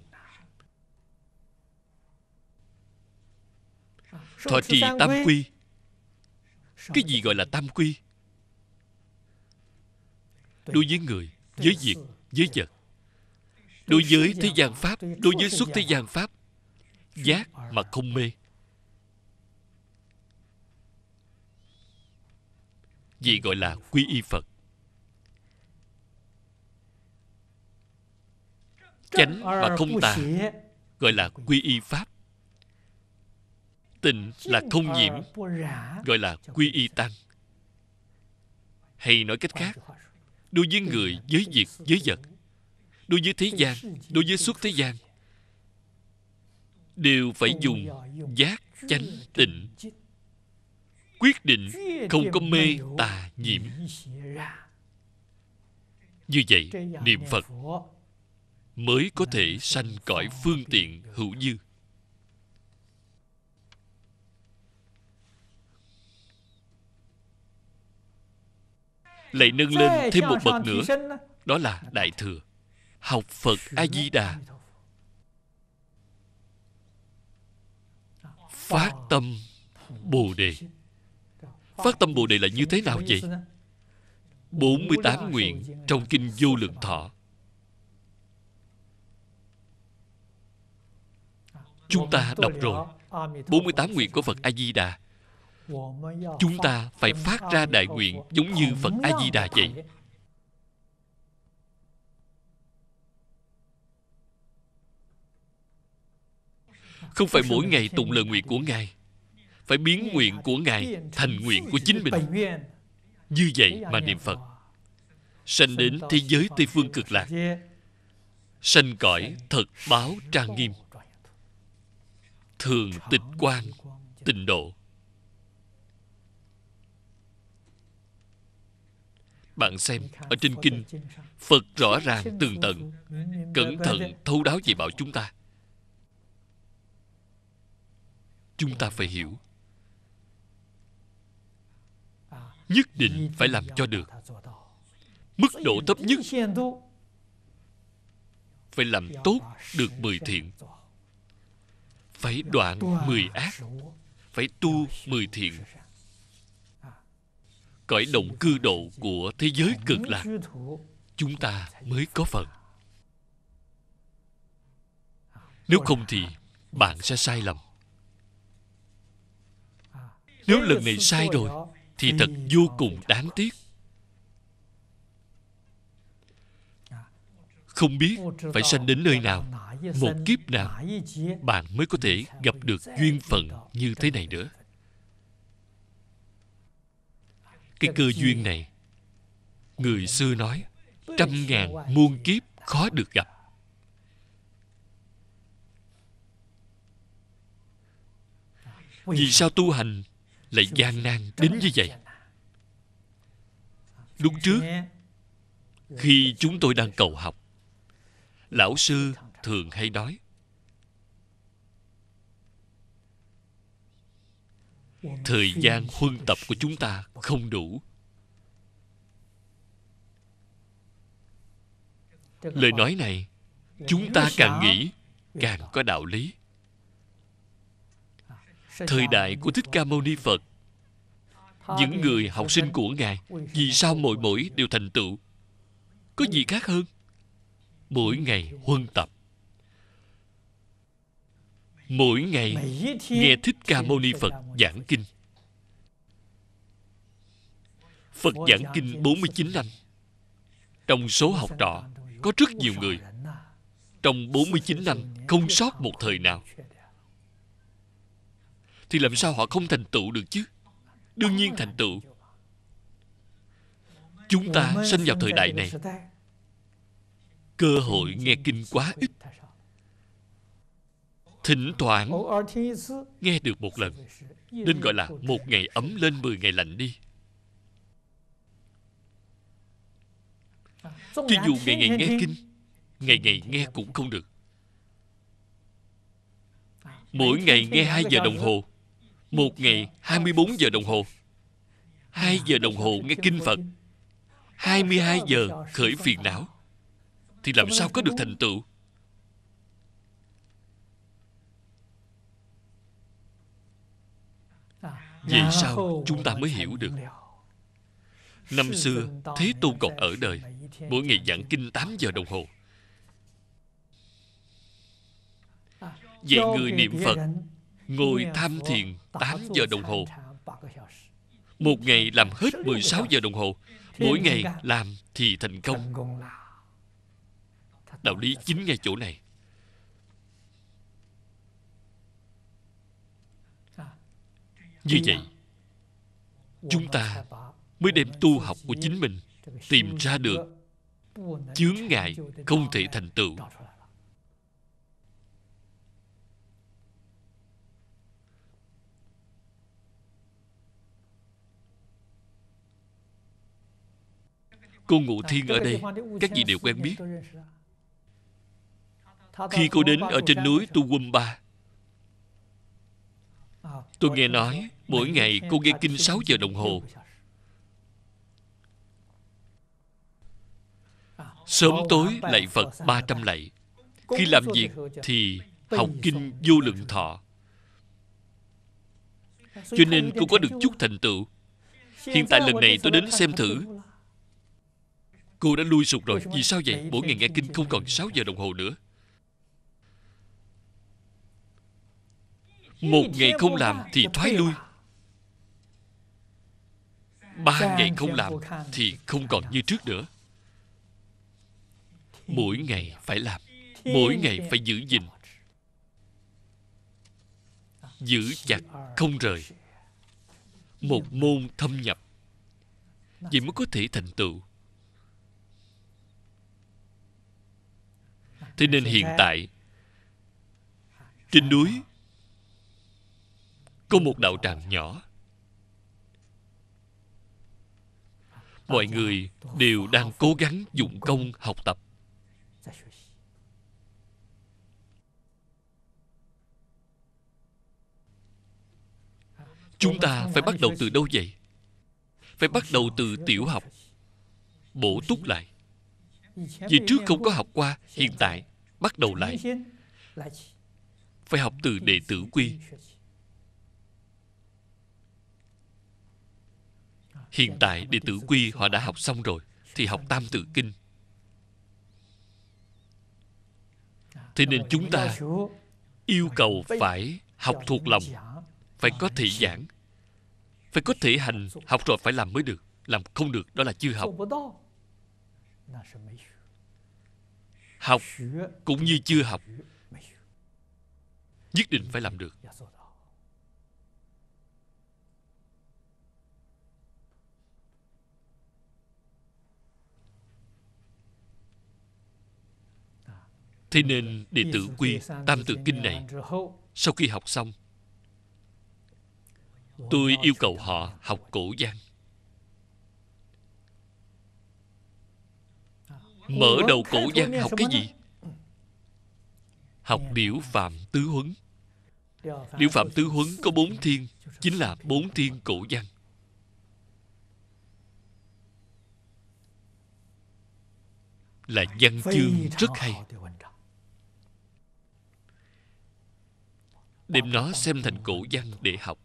thọ trì tam quy cái gì gọi là tam quy đối với người với việc với vật đối với thế gian pháp đối với suốt thế gian pháp giác mà không mê vì gọi là quy y phật chánh mà không tà gọi là quy y pháp tịnh là không nhiễm gọi là quy y tăng hay nói cách khác đối với người với việc với vật đối với thế gian đối với suốt thế gian đều phải dùng giác chánh tịnh quyết định không có mê tà nhiễm như vậy niệm phật mới có thể sanh cõi phương tiện hữu dư lại nâng lên thêm một bậc nữa đó là đại thừa học phật a di đà phát tâm bồ đề phát tâm bồ đề là như thế nào vậy 48 nguyện trong kinh vô lượng thọ chúng ta đọc rồi 48 nguyện của Phật A Di Đà chúng ta phải phát ra đại nguyện giống như phật a di đà vậy không phải mỗi ngày tụng lời nguyện của ngài phải biến nguyện của ngài thành nguyện của chính mình như vậy mà niệm phật sanh đến thế giới tây phương cực lạc sanh cõi thật báo trang nghiêm thường tịch quan tịnh độ Bạn xem Ở trên kinh Phật rõ ràng tường tận Cẩn vâng, thận vâng, vâng. thấu đáo dạy bảo chúng ta Chúng ta phải hiểu à, Nhất định phải làm cho được Mức độ thấp nhất Phải làm tốt được mười thiện Phải đoạn mười ác Phải tu mười thiện cõi động cư độ của thế giới cực lạc chúng ta mới có phần nếu không thì bạn sẽ sai lầm nếu lần này sai rồi thì thật vô cùng đáng tiếc không biết phải sanh đến nơi nào một kiếp nào bạn mới có thể gặp được duyên phận như thế này nữa cái cơ duyên này người xưa nói trăm ngàn muôn kiếp khó được gặp vì sao tu hành lại gian nan đến như vậy lúc trước khi chúng tôi đang cầu học lão sư thường hay nói thời gian huân tập của chúng ta không đủ lời nói này chúng ta càng nghĩ càng có đạo lý thời đại của thích ca mâu ni phật những người học sinh của ngài vì sao mỗi mỗi đều thành tựu có gì khác hơn mỗi ngày huân tập mỗi ngày nghe thích ca mâu ni phật giảng kinh phật giảng kinh 49 năm trong số học trò có rất nhiều người trong 49 năm không sót một thời nào thì làm sao họ không thành tựu được chứ đương nhiên thành tựu chúng ta sinh vào thời đại này cơ hội nghe kinh quá ít thỉnh thoảng nghe được một lần nên gọi là một ngày ấm lên mười ngày lạnh đi Chứ dù ngày ngày nghe kinh Ngày ngày nghe cũng không được Mỗi ngày nghe hai giờ đồng hồ Một ngày hai mươi bốn giờ đồng hồ hai giờ đồng hồ nghe kinh Phật hai mươi hai giờ khởi phiền não Thì làm sao có được thành tựu Vậy dạ. sao chúng ta mới hiểu được Năm xưa Thế Tôn còn ở đời Mỗi ngày giảng kinh 8 giờ đồng hồ Vậy người niệm Phật Ngồi tham thiền 8 giờ đồng hồ Một ngày làm hết 16 giờ đồng hồ Mỗi ngày làm thì thành công Đạo lý chính ngay chỗ này Như vậy Chúng ta mới đem tu học của chính mình Tìm ra được Chướng ngại không thể thành tựu Cô Ngụ Thiên ở đây Các vị đều quen biết Khi cô đến ở trên núi Tu Quân Ba Tôi nghe nói Mỗi ngày cô nghe kinh 6 giờ đồng hồ Sớm tối lạy Phật 300 lạy Khi làm việc thì học kinh vô lượng thọ Cho nên cô có được chút thành tựu Hiện tại lần này tôi đến xem thử Cô đã lui sụp rồi Vì sao vậy Mỗi ngày nghe kinh không còn 6 giờ đồng hồ nữa Một ngày không làm thì thoái lui Ba ngày không làm thì không còn như trước nữa Mỗi ngày phải làm Mỗi ngày phải giữ gìn Giữ chặt không rời Một môn thâm nhập Vậy mới có thể thành tựu Thế nên hiện tại Trên núi có một đạo tràng nhỏ mọi người đều đang cố gắng dụng công học tập chúng ta phải bắt đầu từ đâu vậy phải bắt đầu từ tiểu học bổ túc lại vì trước không có học qua hiện tại bắt đầu lại phải học từ đệ tử quy Hiện tại đệ tử Quy họ đã học xong rồi Thì học Tam Tự Kinh Thế nên chúng ta yêu cầu phải học thuộc lòng Phải có thể giảng Phải có thể hành Học rồi phải làm mới được Làm không được đó là chưa học Học cũng như chưa học Nhất định phải làm được Thế nên đệ tử quy Tam Tự Kinh này Sau khi học xong Tôi yêu cầu họ học cổ giang à. Mở đầu cổ giang học cái gì? Học Liễu Phạm Tứ Huấn Liễu Phạm Tứ Huấn có bốn thiên Chính là bốn thiên cổ giang Là văn chương rất hay đem nó xem thành cổ văn để học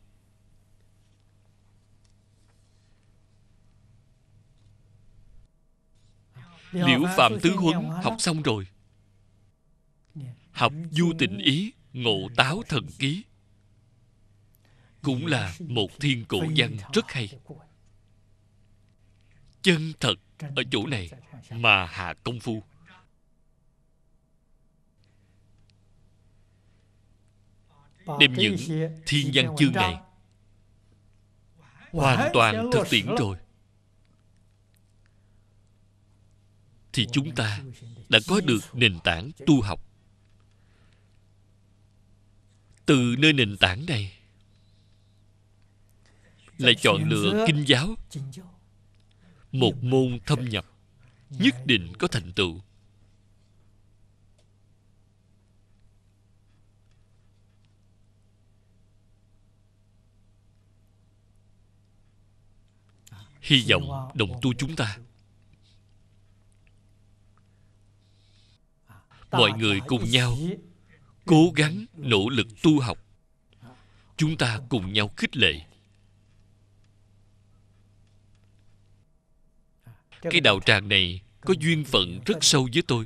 liễu phạm tứ huấn học xong rồi học du tình ý ngộ táo thần ký cũng là một thiên cổ văn rất hay chân thật ở chỗ này mà hạ công phu đem những thiên văn chương này hoàn toàn thực tiễn rồi thì chúng ta đã có được nền tảng tu học từ nơi nền tảng này lại chọn lựa kinh giáo một môn thâm nhập nhất định có thành tựu Hy vọng đồng tu chúng ta Mọi người cùng nhau Cố gắng nỗ lực tu học Chúng ta cùng nhau khích lệ Cái đạo tràng này Có duyên phận rất sâu với tôi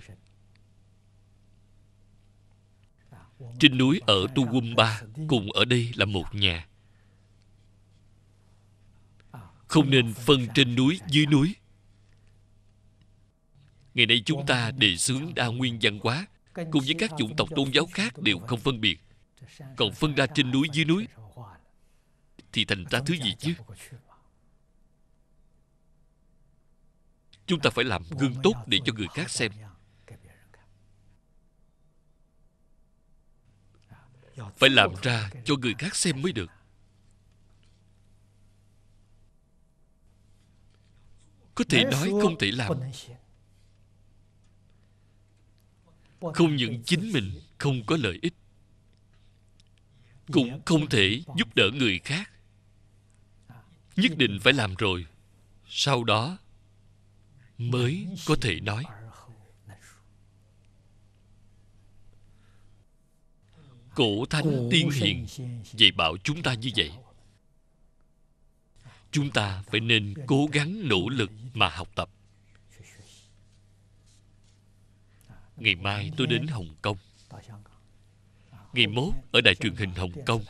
Trên núi ở Tu Quân Ba Cùng ở đây là một nhà không nên phân trên núi dưới núi ngày nay chúng ta đề xướng đa nguyên văn hóa cùng với các chủng tộc tôn giáo khác đều không phân biệt còn phân ra trên núi dưới núi thì thành ra thứ gì chứ chúng ta phải làm gương tốt để cho người khác xem phải làm ra cho người khác xem mới được có thể nói không thể làm không những chính mình không có lợi ích cũng không thể giúp đỡ người khác à, nhất định phải làm rồi sau đó mới có thể nói cổ thánh tiên hiền dạy bảo chúng ta như vậy chúng ta phải nên cố gắng nỗ lực mà học tập ngày mai tôi đến hồng kông ngày mốt ở đài truyền hình hồng kông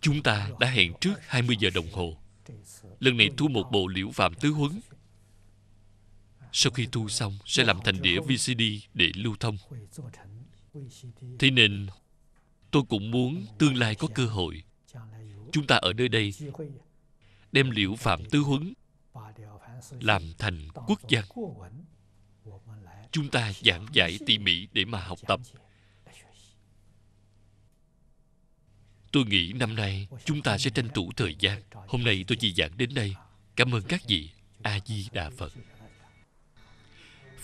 chúng ta đã hẹn trước 20 giờ đồng hồ lần này thu một bộ liễu phạm tứ huấn sau khi thu xong sẽ làm thành đĩa vcd để lưu thông thế nên tôi cũng muốn tương lai có cơ hội chúng ta ở nơi đây đem liệu phạm tứ huấn làm thành quốc gia chúng ta giảng giải tỉ mỉ để mà học tập tôi nghĩ năm nay chúng ta sẽ tranh thủ thời gian hôm nay tôi chỉ giảng đến đây cảm ơn các vị a di đà phật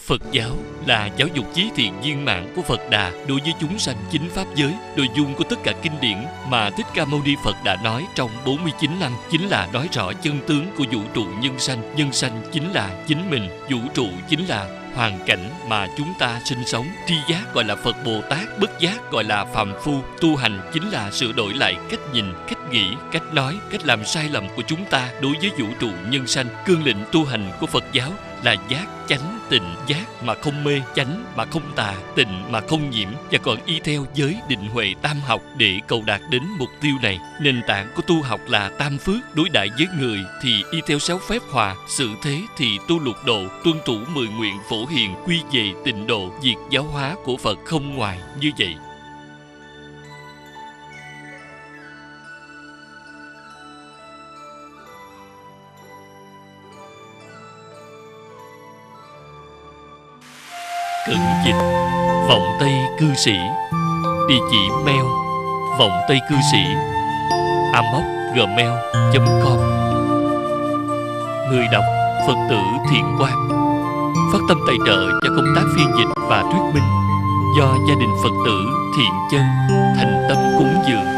Phật giáo là giáo dục chí thiện viên mãn của Phật Đà đối với chúng sanh chính pháp giới. Nội dung của tất cả kinh điển mà Thích Ca Mâu Ni Phật đã nói trong 49 năm chính là nói rõ chân tướng của vũ trụ nhân sanh. Nhân sanh chính là chính mình, vũ trụ chính là hoàn cảnh mà chúng ta sinh sống tri giác gọi là phật bồ tát bất giác gọi là phàm phu tu hành chính là sửa đổi lại cách nhìn cách nghĩ cách nói cách làm sai lầm của chúng ta đối với vũ trụ nhân sanh cương lĩnh tu hành của phật giáo là giác chánh tịnh giác mà không mê chánh mà không tà tịnh mà không nhiễm và còn y theo giới định huệ tam học để cầu đạt đến mục tiêu này nền tảng của tu học là tam phước đối đại với người thì y theo sáu phép hòa sự thế thì tu lục độ tuân thủ mười nguyện phổ hiền quy về tịnh độ việc giáo hóa của phật không ngoài như vậy cận dịch Vọng Tây cư sĩ Địa chỉ mail Vọng Tây cư sĩ amoc.gmail.com Người đọc Phật tử Thiện Quang Phát tâm tài trợ cho công tác phiên dịch và thuyết minh Do gia đình Phật tử Thiện Chân Thành tâm cúng dường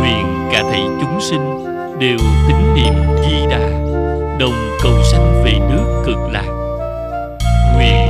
Nguyện cả thầy chúng sinh đều tín niệm Di Đà đồng cầu sanh về nước cực lạc nguyện